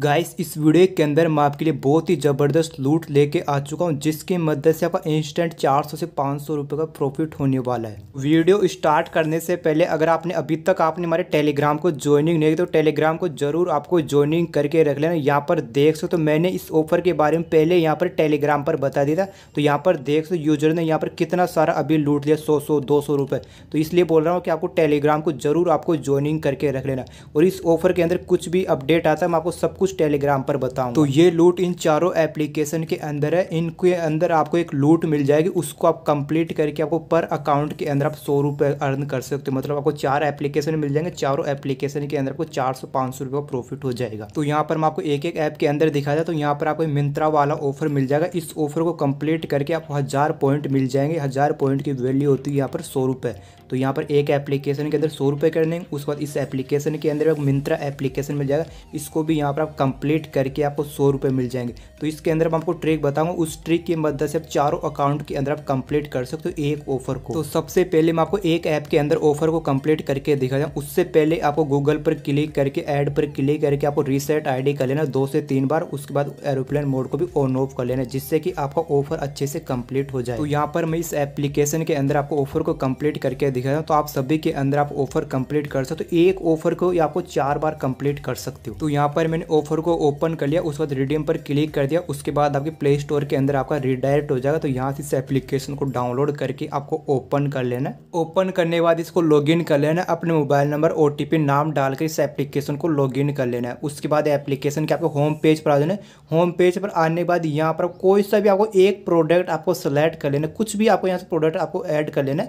guys इस video के अंदर मैं आपके लिए बहुत ही ज़बरदस्त लूट लेके आ चुका हूँ जिसके मदद से आपका इंस्टेंट 400 से 500 रुपए का प्रॉफिट होने वाला है वीडियो स्टार्ट करने से पहले अगर आपने अभी तक आपने हमारे टेलीग्राम को ज्वाइनिंग नहीं की तो टेलीग्राम को जरूर आपको ज्वाइनिंग करके रख लेना यहाँ पर देख सो तो मैंने इस ऑफर के बारे में पहले यहाँ पर टेलीग्राम पर बता दिया था तो यहाँ पर देख सो यूजर ने यहाँ पर कितना सारा अभी लूट लिया सौ सौ दो सौ रुपये तो इसलिए बोल रहा हूँ कि आपको टेलीग्राम को जरूर आपको ज्वाइनिंग करके रख लेना और इस ऑफर के अंदर कुछ भी अपडेट आता है मैं आपको सब कुछ टेलीग्राम पर बताऊं तो ये लूट इन चारों एप्लीकेशन के अंदर है इनके अंदर आपको एक लूट मिल जाएगी उसको आप कंप्लीट करके आपको पर अकाउंट के अंदर आप सौ रुपए अर्न कर सकते हो मतलब आपको चार एप्लीकेशन मिल जाएंगे चारों एप्लीकेशन के अंदर आपको चार सौ पांच सौ रुपए का प्रॉफिट हो जाएगा तो यहाँ पर मैं आपको एक एक ऐप के अंदर दिखा जाए तो यहाँ पर आपको मिंत्रा वाला ऑफर मिल जाएगा इस ऑफर को कंप्लीट करके आपको हज़ार पॉइंट मिल जाएंगे हज़ार पॉइंट की वैल्यू होती है यहाँ पर सौ रुपए तो यहाँ पर एक एप्लीकेशन के अंदर सौ रुपए करने उसके बाद इस एप्लीकेशन के अंदर मिंत्रा एप्लीकेशन मिल जाएगा इसको भी यहाँ पर आप कंप्लीट करके आपको सौ रुपये मिल जाएंगे तो इसके अंदर मैं आपको ट्रिक बताऊंगा उस ट्रिक की मदद से आप चारों अकाउंट के अंदर आप कंप्लीट कर सकते हो एक ऑफर को तो सबसे पहले मैं आपको एक ऐप के अंदर ऑफर को कंप्लीट करके दिखा जाऊँ उससे पहले आपको गूगल पर क्लिक करके ऐड पर क्लिक करके आपको रीसेट आई कर लेना दो से तीन बार उसके बाद एरोप्लेन मोड को भी ऑन ऑफ कर लेना जिससे कि आपका ऑफर अच्छे से कंप्लीट हो जाए तो यहाँ पर मैं इस एप्लीकेशन के अंदर आपको ऑफर को कंप्लीट करके दिखा तो आप सभी के अंदर आप ऑफर कंप्लीट कर सकते हो एक ऑफर को आपको चार बार कंप्लीट कर सकते हो तो यहाँ पर मैंने ऑफर को ओपन कर लिया उस बाद रिडीम पर क्लिक कर दिया उसके बाद आपके प्ले स्टोर के अंदर आपका रिडायरेक्ट हो जाएगा तो यहाँ से इस एप्लीकेशन को डाउनलोड करके आपको ओपन कर लेना ओपन करने बाद इसको लॉग कर लेना अपने मोबाइल नंबर ओ नाम डाल कर इस एप्लीकेशन को लॉग कर लेना है उसके बाद एप्लीकेशन के आपको होम पेज पर आ जाना होम पेज पर आने के बाद यहाँ पर कोई सा भी आपको एक प्रोडक्ट आपको सेलेक्ट कर लेना कुछ भी आपको यहाँ से प्रोडक्ट आपको ऐड कर लेना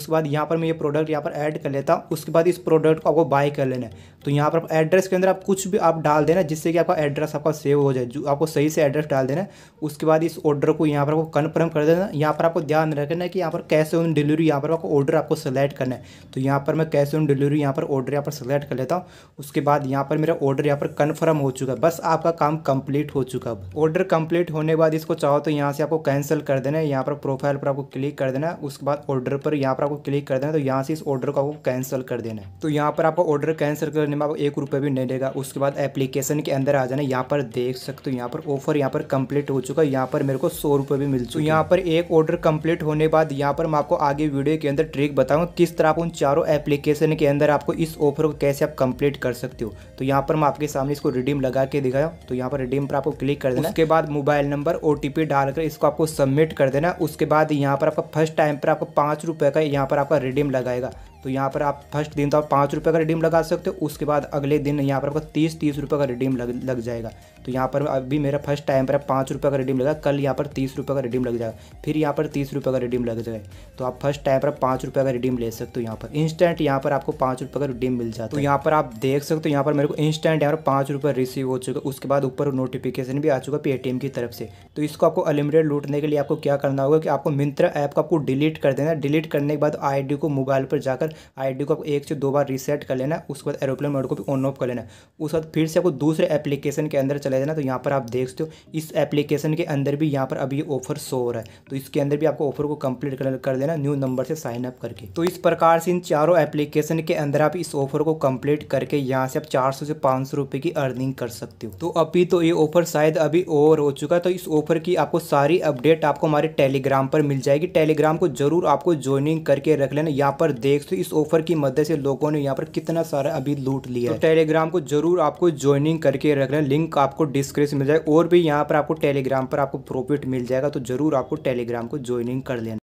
उसके बाद यहाँ पर मैं ये प्रोडक्ट यहाँ पर ऐड कर लेता हूँ उसके बाद इस प्रोडक्ट को आपको बाय कर लेना तो यहाँ पर एड्रेस के अंदर आप कुछ भी आप डाल देना जिससे कि आपका एड्रेस आपका सेव हो जाए जो आपको सही से एड्रेस डाल देना उसके बाद इस ऑर्डर को यहाँ पर आपको कन्फर्म कर देना यहाँ पर आपको ध्यान रखना है कि यहाँ पर कैसे ऑन डिलीवरी यहाँ पर आपको ऑर्डर आपको सेलेक्ट करना है तो यहाँ पर मैं कैसे ऑन डिलीवरी यहाँ पर ऑर्डर यहाँ पर सेलेक्ट कर लेता हूँ उसके बाद यहाँ पर मेरा ऑर्डर यहाँ पर कन्फर्म हो चुका है बस आपका काम कम्प्लीट हो चुका है ऑर्डर कम्प्लीट होने के बाद इसको चाहो तो यहाँ से आपको कैंसिल कर देना है यहाँ पर प्रोफाइल पर आपको क्लिक कर देना है उसके बाद ऑर्डर पर यहाँ पर आपको क्लिक कर देना तो यहाँ से इस ऑर्डर को आपको कैंसिल कर देना है तो यहाँ पर आपको ऑर्डर कैंसिल करने में आपको एक रुपये भी नहीं देगा उसके बाद एप्लीकेशन सेक्शन के अंदर आ जाना यहाँ पर देख सकते हो यहाँ पर ऑफर यहाँ पर कंप्लीट हो चुका है यहाँ पर मेरे को सौ रुपये भी मिल चुके यहाँ पर एक ऑर्डर कंप्लीट होने बाद यहाँ पर मैं आपको आगे वीडियो के अंदर ट्रिक बताऊँ किस तरह आप उन चारों एप्लीकेशन के अंदर आपको इस ऑफर को कैसे आप कंप्लीट कर सकते हो तो यहाँ पर मैं आपके सामने इसको रिडीम लगा के दिखाया तो यहाँ पर रिडीम पर आपको क्लिक कर देना उसके बाद मोबाइल नंबर ओ डालकर इसको आपको सबमिट कर देना उसके बाद यहाँ पर आपका फर्स्ट टाइम पर आपको पाँच का यहाँ पर आपका रिडीम लगाएगा तो यहाँ पर आप फर्स्ट दिन तो आप पाँच रुपये का रिडीम लगा सकते हो उसके बाद अगले दिन यहाँ पर आपको तीस तीस रुपये का रिडीम लग लग जाएगा तो यहाँ पर अभी मेरा फर्स्ट टाइम पर पाँच रुपये का रिडीम लगा कल यहाँ पर तीस रुपये का रिडीम लग जाएगा फिर यहाँ पर तीस रुपये का रिडीम लग जाए तो आप फर्स्ट टाइम पर पाँच रुपये का रिडीम ले सकते हो यहाँ पर इंस्टेंट यहाँ पर आपको पाँच रुपये का रिडीम मिल जाता तो है तो यहाँ पर आप देख सकते हो यहाँ पर मेरे को इंस्टेंट यहाँ पर पाँच रुपये रिसीव हो चुका उसके बाद ऊपर नोटिफिकेशन भी आ चुका पेटीएम की तरफ से तो इसको आपको अनलिमिटेड लूटने के लिए आपको क्या करना होगा कि आपको मिंत्रा ऐप को आपको डिलीट कर देना डिलीट करने के बाद आई को मोबाइल पर जाकर आईडी को आपको एक से दो बार रीसेट कर लेना उसके बाद एरोप्लेन मोड को भी ऑन ऑफ कर लेना है उसके बाद फिर से आपको दूसरे एप्लीकेशन के अंदर चले जाना तो यहाँ पर आप देख सकते हो इस एप्लीकेशन के अंदर भी यहाँ पर अभी ऑफर शो हो रहा है तो इसके अंदर भी आपको ऑफर को कंप्लीट कर देना न्यू नंबर से साइन अप करके तो इस प्रकार से इन चारों एप्लीकेशन के अंदर आप इस ऑफर को कंप्लीट करके यहाँ से आप चार से पाँच रुपए की अर्निंग कर सकते हो तो अभी तो ये ऑफर शायद अभी ओवर हो चुका है तो इस ऑफर की आपको सारी अपडेट आपको हमारे टेलीग्राम पर मिल जाएगी टेलीग्राम को जरूर आपको ज्वाइनिंग करके रख लेना यहाँ पर देख सो इस ऑफर की मदद से लोगों ने यहाँ पर कितना सारा अभी लूट लिया तो है तो टेलीग्राम को जरूर आपको ज्वाइनिंग करके रखना लिंक आपको डिस्क्रिप्शन मिल जाएगा और भी यहाँ पर आपको टेलीग्राम पर आपको प्रॉफिट मिल जाएगा तो जरूर आपको टेलीग्राम को ज्वाइनिंग कर लेना